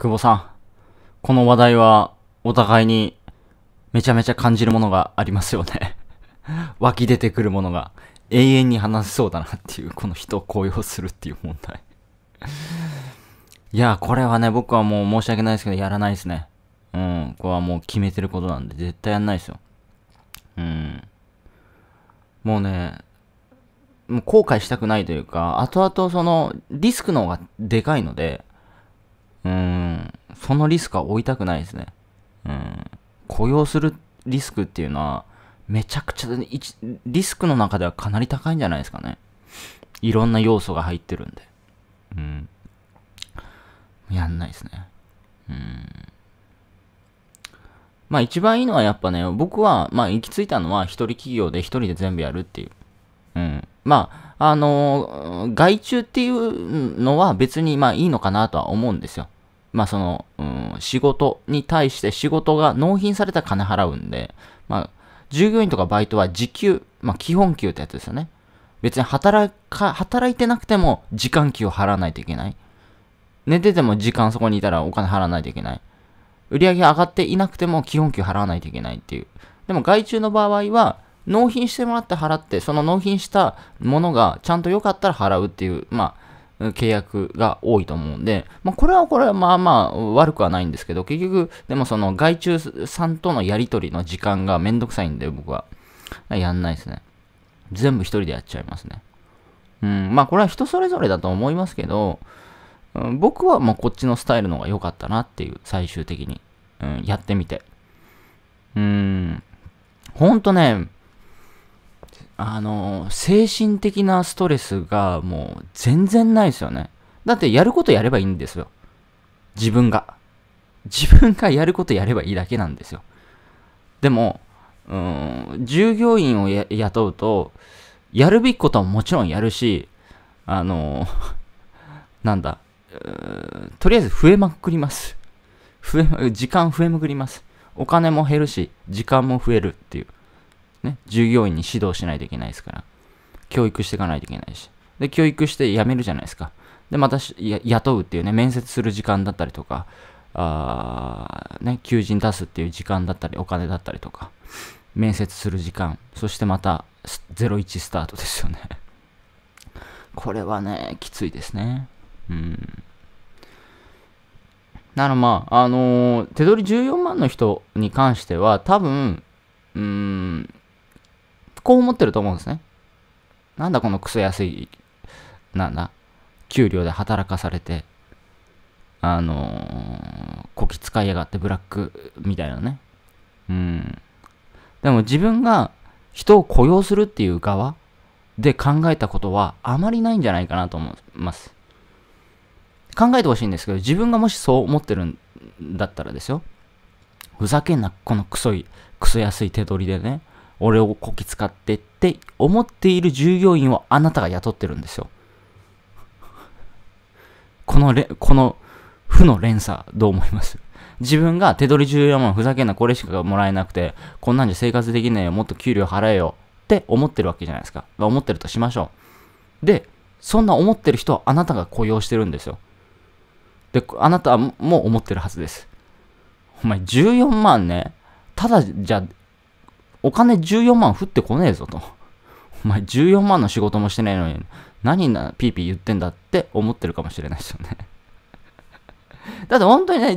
久保さん、この話題はお互いにめちゃめちゃ感じるものがありますよね 湧き出てくるものが永遠に話せそうだなっていう、この人を高揚するっていう問題 いや、これはね、僕はもう申し訳ないですけど、やらないですね。うん、これはもう決めてることなんで、絶対やんないですよ。うん。もうね、もう後悔したくないというか、後々その、リスクの方がでかいので、うん、そのリスクは負いたくないですね。うん、雇用するリスクっていうのは、めちゃくちゃ、リスクの中ではかなり高いんじゃないですかね。いろんな要素が入ってるんで。うん。やんないですね。うん。まあ一番いいのはやっぱね、僕は、まあ行き着いたのは一人企業で一人で全部やるっていう。うん。まあ、あのー、害っていうのは別にまあいいのかなとは思うんですよ。まあその、うん、仕事に対して仕事が納品されたら金払うんで、まあ、従業員とかバイトは時給、まあ基本給ってやつですよね。別に働か、働いてなくても時間給を払わないといけない。寝てても時間そこにいたらお金払わないといけない。売り上げ上がっていなくても基本給払わないといけないっていう。でも外注の場合は、納品してもらって払って、その納品したものがちゃんと良かったら払うっていう、まあ、契約が多いと思うんで、まあ、これはこれはまあまあ悪くはないんですけど、結局、でもその外注さんとのやり取りの時間がめんどくさいんで、僕は。やんないですね。全部一人でやっちゃいますね。うん、まあこれは人それぞれだと思いますけど、うん、僕はもうこっちのスタイルの方が良かったなっていう、最終的に。うん、やってみて。うん、ほんとね、あの、精神的なストレスがもう全然ないですよね。だってやることやればいいんですよ。自分が。自分がやることやればいいだけなんですよ。でも、うん、従業員を雇うと、やるべきことはもちろんやるし、あの、なんだ、とりあえず増えまくります。増え、時間増えまくります。お金も減るし、時間も増えるっていう。ね、従業員に指導しないといけないですから、教育していかないといけないし、で、教育して辞めるじゃないですか。で、また雇うっていうね、面接する時間だったりとか、あね、求人出すっていう時間だったり、お金だったりとか、面接する時間、そしてまた01スタートですよね。これはね、きついですね。うん。ならまあ、あのー、手取り14万の人に関しては、多分、うん、こう思ってると思うんですね。なんだこのクソ安い、なんだ、給料で働かされて、あのー、こき使いやがってブラックみたいなね。うん。でも自分が人を雇用するっていう側で考えたことはあまりないんじゃないかなと思います。考えてほしいんですけど、自分がもしそう思ってるんだったらですよ。ふざけんな、このクソい、クソ安い手取りでね。俺をこき使ってって思っている従業員をあなたが雇ってるんですよ。このれ、この負の連鎖、どう思います自分が手取り14万ふざけんなこれしかもらえなくて、こんなんじゃ生活できねえよ、もっと給料払えよって思ってるわけじゃないですか。ま思ってるとしましょう。で、そんな思ってる人はあなたが雇用してるんですよ。で、あなたも思ってるはずです。お前14万ね、ただじゃお金14万降ってこねえぞと。お前14万の仕事もしてないのに、何な、ピーピー言ってんだって思ってるかもしれないですよね。だって本当にね、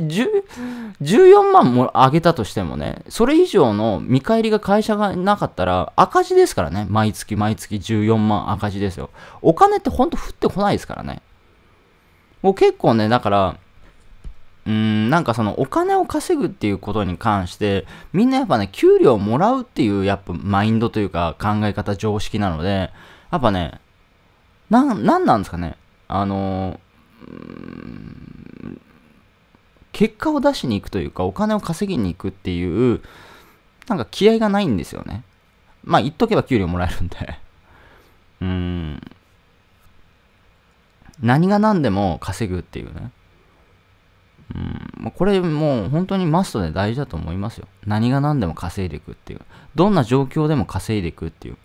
14万も上げたとしてもね、それ以上の見返りが会社がなかったら赤字ですからね、毎月毎月14万赤字ですよ。お金って本当降ってこないですからね。もう結構ね、だから、うん、なんかそのお金を稼ぐっていうことに関して、みんなやっぱね、給料をもらうっていうやっぱマインドというか考え方常識なので、やっぱね、な、なんなんですかね。あの、結果を出しに行くというか、お金を稼ぎに行くっていう、なんか気合がないんですよね。まあ言っとけば給料もらえるんでうん。何が何でも稼ぐっていうね。うん、これもう本当にマストで大事だと思いますよ。何が何でも稼いでいくっていう。どんな状況でも稼いでいくっていう。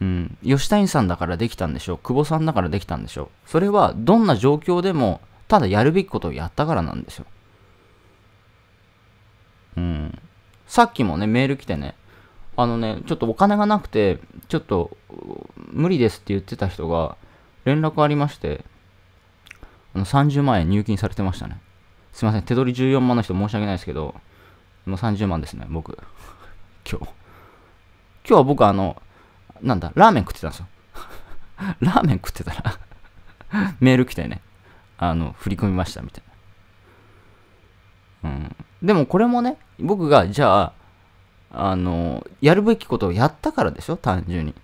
うん、吉谷さんだからできたんでしょう。久保さんだからできたんでしょう。それはどんな状況でも、ただやるべきことをやったからなんですよ。うん。さっきもね、メール来てね、あのね、ちょっとお金がなくて、ちょっと無理ですって言ってた人が連絡ありまして、30万円入金されてましたね。すいません、手取り14万の人申し訳ないですけど、もう30万ですね、僕。今日。今日は僕あの、なんだ、ラーメン食ってたんですよ。ラーメン食ってたら メール来てね、あの、振り込みましたみたいな。うん。でもこれもね、僕が、じゃあ、あの、やるべきことをやったからでしょ、単純に。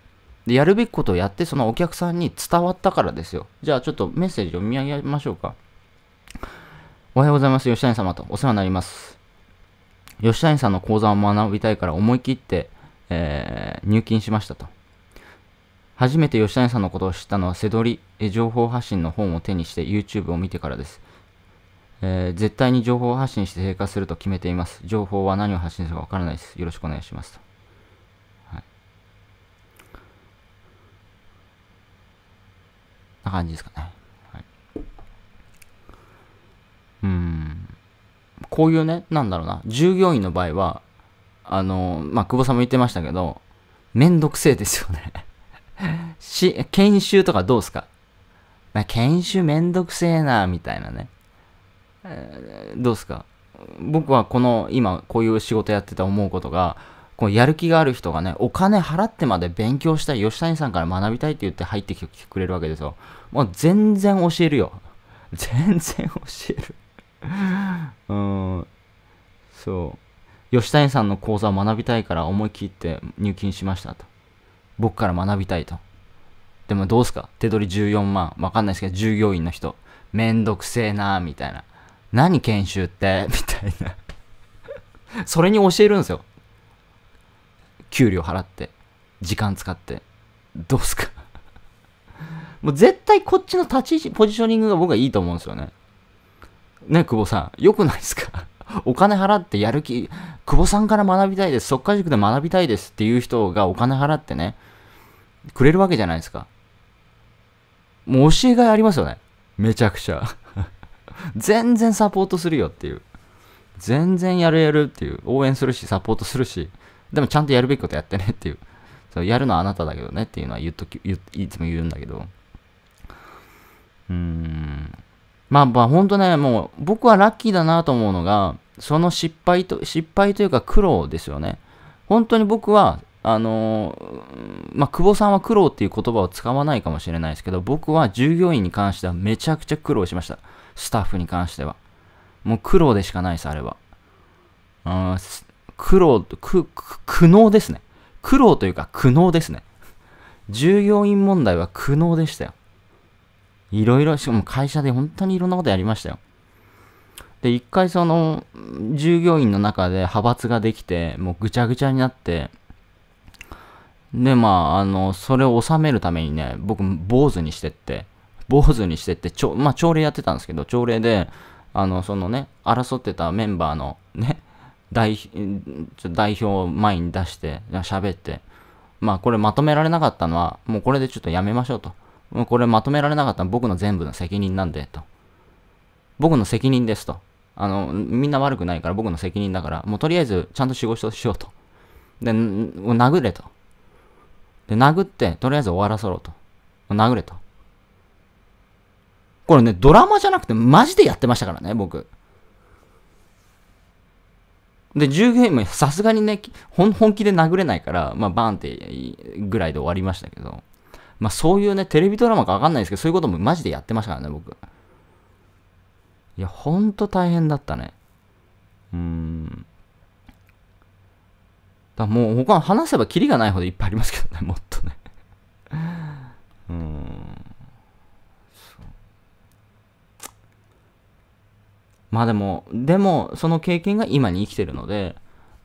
で、やるべきことをやって、そのお客さんに伝わったからですよ。じゃあ、ちょっとメッセージを見上げましょうか。おはようございます、吉谷様とお世話になります。吉谷さんの講座を学びたいから思い切って、えー、入金しましたと。初めて吉谷さんのことを知ったのは、せどり情報発信の本を手にして YouTube を見てからです。えー、絶対に情報発信して生活すると決めています。情報は何を発信するかわからないです。よろしくお願いしますと。な感じですかね。はい、うん。こういうね、なんだろうな、従業員の場合は、あの、まあ、久保さんも言ってましたけど、めんどくせえですよね し、研修とかどうすか研修めんどくせえな、みたいなね。えー、どうすか僕はこの、今、こういう仕事やってて思うことが、こうやる気がある人がね、お金払ってまで勉強したい、吉谷さんから学びたいって言って入ってきてくれるわけですよ。もう全然教えるよ。全然教える うん。そう。吉谷さんの講座を学びたいから思い切って入金しましたと。僕から学びたいと。でもどうすか手取り14万。わかんないですけど、従業員の人。めんどくせえなーみたいな。何研修ってみたいなそれに教えるんですよ。給料払って、時間使って、どうすか もう絶対こっちの立ち位置、ポジショニングが僕はいいと思うんですよね。ね、久保さん、良くないですか お金払ってやる気、久保さんから学びたいです、即果塾で学びたいですっていう人がお金払ってね、くれるわけじゃないですか。もう教えがいありますよね。めちゃくちゃ。全然サポートするよっていう。全然やるやるっていう。応援するし、サポートするし。でもちゃんとやるべきことやってねっていう。そうやるのはあなただけどねっていうのは言っとき、言いつも言うんだけど。うーん。まあまあ、ほんとね、もう僕はラッキーだなと思うのが、その失敗と、失敗というか苦労ですよね。本当に僕は、あのー、まあ、久保さんは苦労っていう言葉を使わないかもしれないですけど、僕は従業員に関してはめちゃくちゃ苦労しました。スタッフに関しては。もう苦労でしかないです、あれは。うん、苦労、苦、苦悩ですね。苦労というか苦悩ですね。従業員問題は苦悩でしたよ。いろいろ、しかも会社で本当にいろんなことやりましたよ。で、一回その、従業員の中で派閥ができて、もうぐちゃぐちゃになって、で、まあ、あの、それを収めるためにね、僕、坊主にしてって、坊主にしてって、ちょまあ、朝礼やってたんですけど、朝礼で、あの、そのね、争ってたメンバーのね、代ちょ代表を前に出して、喋って、まあこれまとめられなかったのは、もうこれでちょっとやめましょうと。もうこれまとめられなかったのは僕の全部の責任なんで、と。僕の責任ですと。あの、みんな悪くないから僕の責任だから、もうとりあえずちゃんと仕事しようと。で、殴れと。で、殴って、とりあえず終わらせろと。殴れと。これね、ドラマじゃなくてマジでやってましたからね、僕。で、従業員もさすがにね、本気で殴れないから、まあ、バーンってぐらいで終わりましたけど、まあ、そういうね、テレビドラマかわかんないですけど、そういうこともマジでやってましたからね、僕。いや、ほんと大変だったね。うーん。だもう他話せばキリがないほどいっぱいありますけどね、もっとね。うん。まあでも、でも、その経験が今に生きてるので、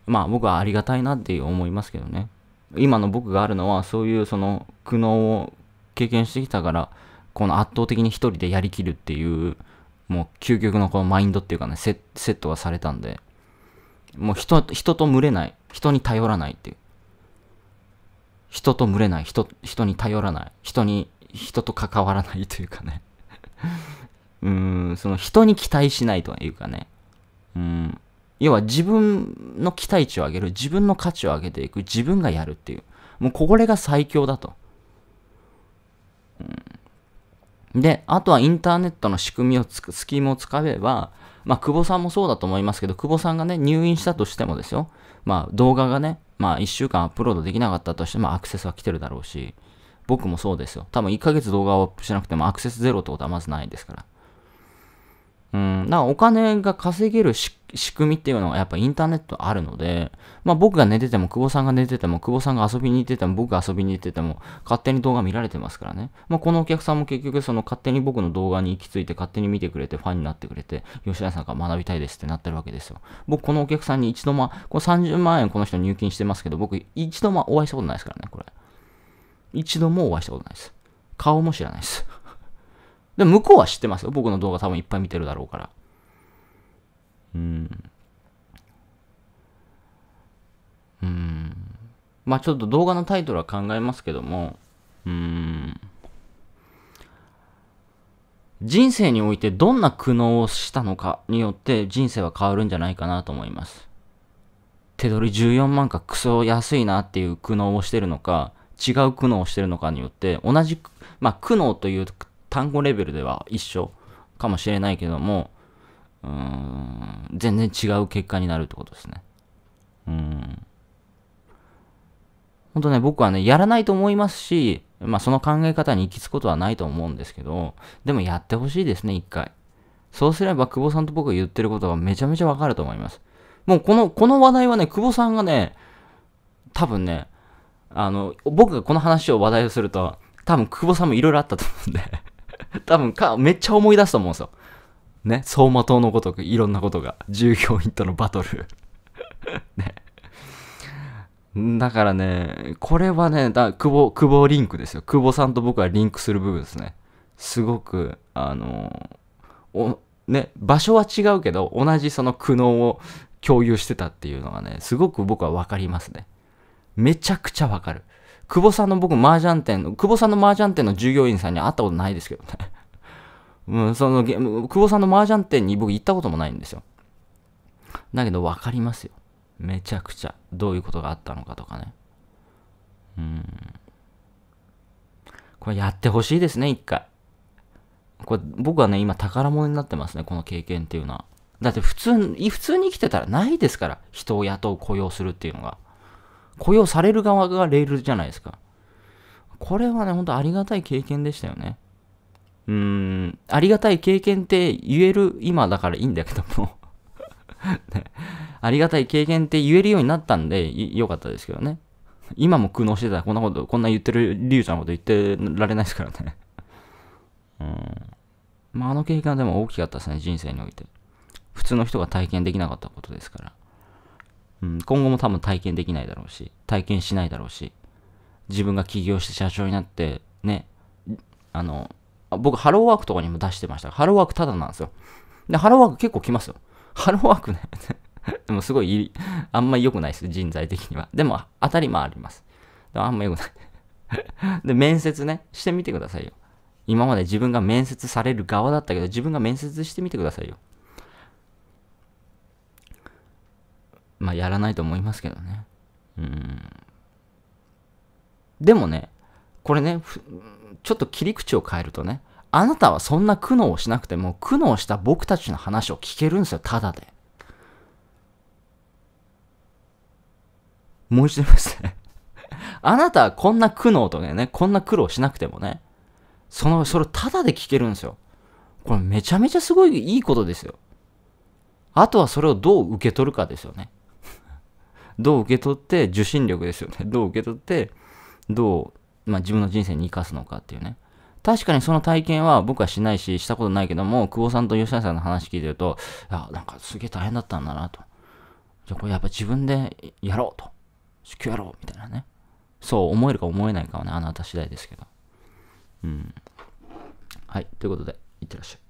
まあ僕はありがたいなって思いますけどね。今の僕があるのは、そういうその苦悩を経験してきたから、この圧倒的に一人でやりきるっていう、もう究極のこのマインドっていうかね、セットがされたんで、もう人、人と群れない。人に頼らないっていう。人と群れない。人、人に頼らない。人に、人と関わらないというかねうん、その人に期待しないというかね、うん、要は自分の期待値を上げる、自分の価値を上げていく、自分がやるっていう。もうこれが最強だと。うん、で、あとはインターネットの仕組みをつく、スキームを使えば、まあ、久保さんもそうだと思いますけど、久保さんがね、入院したとしてもですよ。まあ、動画がね、まあ、1週間アップロードできなかったとしても、アクセスは来てるだろうし、僕もそうですよ。多分1ヶ月動画をアップしなくてもアクセスゼロってことはまずないですから。うん、だからお金が稼げる仕組みっていうのはやっぱインターネットあるので、まあ僕が寝てても、久保さんが寝てても、久保さんが遊びに行ってても、僕が遊びに行ってても、勝手に動画見られてますからね。まあこのお客さんも結局その勝手に僕の動画に行き着いて、勝手に見てくれて、ファンになってくれて、吉田さんから学びたいですってなってるわけですよ。僕このお客さんに一度も、この30万円この人入金してますけど、僕一度もお会いしたことないですからね、これ。一度もお会いしたことないです。顔も知らないです。で向こうは知ってますよ。僕の動画多分いっぱい見てるだろうから。うん。うん。まあちょっと動画のタイトルは考えますけども、うん。人生においてどんな苦悩をしたのかによって人生は変わるんじゃないかなと思います。手取り14万かクソ安いなっていう苦悩をしてるのか、違う苦悩をしてるのかによって、同じ、まあ苦悩という単語レベルでは一緒かもしれないけども、うん、全然違う結果になるってことですね。うん。本当ね、僕はね、やらないと思いますし、まあその考え方に行き着くことはないと思うんですけど、でもやってほしいですね、一回。そうすれば、久保さんと僕が言ってることがめちゃめちゃわかると思います。もうこの、この話題はね、久保さんがね、多分ね、あの、僕がこの話を話題をすると、多分久保さんもいろいろあったと思うんで 多分か、めっちゃ思い出すと思うんですよ。ね、走馬灯のごとくいろんなことが。従業員とのバトル。ね。だからね、これはね、だ久保、久保リンクですよ。久保さんと僕はリンクする部分ですね。すごく、あのお、ね、場所は違うけど、同じその苦悩を共有してたっていうのがね、すごく僕は分かりますね。めちゃくちゃ分かる。久保さんの僕、麻雀店の、久保さんの麻雀店の従業員さんに会ったことないですけどね。うん、その、久保さんの麻雀店に僕行ったこともないんですよ。だけど分かりますよ。めちゃくちゃ。どういうことがあったのかとかね。うん。これやってほしいですね、一回。これ僕はね、今宝物になってますね、この経験っていうのは。だって普通、普通に生きてたらないですから。人を雇う、雇用するっていうのが。雇用される側がレールじゃないですか。これはね、ほんとありがたい経験でしたよね。うーん、ありがたい経験って言える今だからいいんだけども ね、ありがたい経験って言えるようになったんで、良かったですけどね。今も苦悩してたらこんなこと、こんな言ってるりゅうちゃんのこと言ってられないですからね。うん。まあ、あの経験はでも大きかったですね、人生において。普通の人が体験できなかったことですから。うん、今後も多分体験できないだろうし、体験しないだろうし、自分が起業して社長になって、ね、あの、僕、ハローワークとかにも出してましたハローワークただなんですよ。で、ハローワーク結構来ますよ。ハローワークね でもすごいあんまり良くないです、人材的には。でも、当たりもあります。でもあんま良くない で、面接ね、してみてくださいよ。今まで自分が面接される側だったけど、自分が面接してみてくださいよ。まあ、やらないと思いますけどね。うん。でもね、これね、ちょっと切り口を変えるとね、あなたはそんな苦悩をしなくても、苦悩した僕たちの話を聞けるんですよ、ただで。もう一度言いますね。あなたはこんな苦悩とかね、こんな苦労しなくてもね、その、それをただで聞けるんですよ。これめちゃめちゃすごいいいことですよ。あとはそれをどう受け取るかですよね。どう受け取って受信力ですよね どう受け取ってどう、まあ、自分の人生に生かすのかっていうね確かにその体験は僕はしないし、したことないけども、久保さんと吉谷さんの話聞いてると、いや、なんかすげえ大変だったんだなと。じゃあこれやっぱ自分でやろうと。死去やろうみたいなね。そう思えるか思えないかはね、あなた次第ですけど。うん。はい、ということで、いってらっしゃい。